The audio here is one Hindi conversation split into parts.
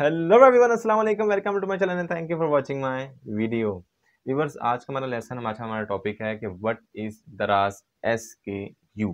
हेलो एवरीवन अस्सलाम वालेकुम welcome to my channel and thank you for watching my video viewers आज का हमारा लेसन हमारा हमारा टॉपिक है कि what is Daraz S K U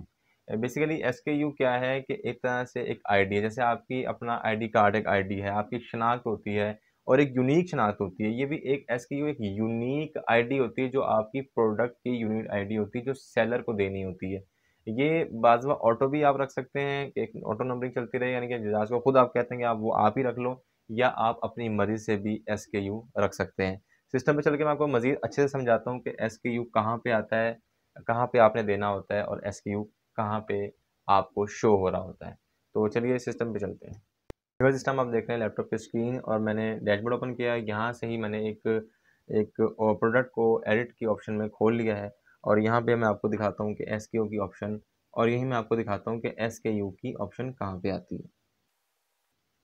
basically S K U क्या है कि एक तरह से एक आईडी है जैसे आपकी अपना आईडी कार्ड एक आईडी है आपकी शनाख्त होती है और एक यूनिक शनाख्त होती है ये भी एक एस के यू एक यूनिक आईडी होती है जो आपकी प्रोडक्ट की यूनिक आईडी होती है जो सेलर को देनी होती है ये बाजवा ऑटो भी आप रख सकते हैं एक ऑटो नंबरिंग चलती रहे यानी कि जहाज को खुद आप कहते हैं कि आप वो आप ही रख लो या आप अपनी मर्जी से भी एस के यू रख सकते हैं सिस्टम पर चल के मैं आपको मज़ीद अच्छे से समझाता हूँ कि एस के यू कहाँ पर आता है कहाँ पर आपने देना होता है और एस के यू कहाँ पर आपको शो हो रहा होता है तो चलिए सिस्टम पर चलते हैं रिवर सिस्टम आप देख रहे हैं लैपटॉप की स्क्रीन और मैंने डैशबोर्ड ओपन किया यहाँ से ही मैंने एक एक प्रोडक्ट को एडिट की ऑप्शन में खोल लिया है और यहाँ पे मैं आपको दिखाता हूँ कि एस के यू की ऑप्शन और यही मैं आपको दिखाता हूँ कि एस के यू की ऑप्शन कहाँ पे आती है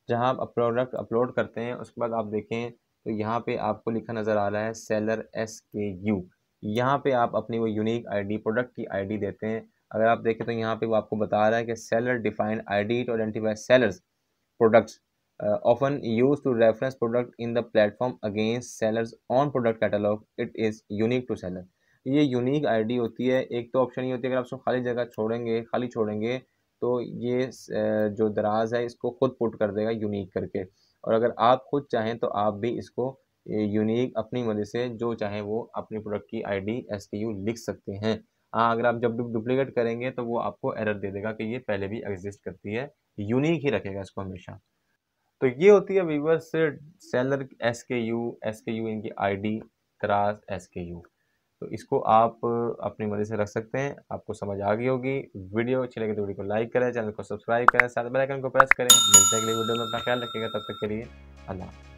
जहाँ आप प्रोडक्ट अपलोड करते हैं उसके बाद आप देखें तो यहाँ पे आपको लिखा नज़र आ रहा है सेलर एस के यू यहाँ पर आप अपनी वो यूनिक आईडी प्रोडक्ट की आईडी देते हैं अगर आप देखें तो यहाँ पे वो आपको बता रहा है कि seller defined I D to identify sellers products often use to reference product in the platform against seller on product catalog it is unique to seller ये यूनिक आईडी होती है एक तो ऑप्शन ये होती है अगर आप उसको खाली जगह छोड़ेंगे खाली छोड़ेंगे तो ये जो दराज है इसको खुद पुट कर देगा यूनिक करके और अगर आप खुद चाहें तो आप भी इसको यूनिक अपनी मदद से जो चाहें वो अपने प्रोडक्ट की आई डी एस यू लिख सकते हैं हाँ अगर आप जब डुप्लीकेट करेंगे तो वो आपको एरर दे देगा कि ये पहले भी एग्जिस्ट करती है यूनिक ही रखेगा इसको हमेशा तो ये होती है viewers seller S K U S K U इनकी I D Daraz S K U तो इसको आप अपनी मर्जी से रख सकते हैं आपको समझ आ गई होगी वीडियो अच्छी लगे तो वीडियो को लाइक करें चैनल को सब्सक्राइब करें साथ बेल आइकन को प्रेस करें मिलते हैं अगली वीडियो में अपना ख्याल रखिएगा तब तक के लिए अल्लाह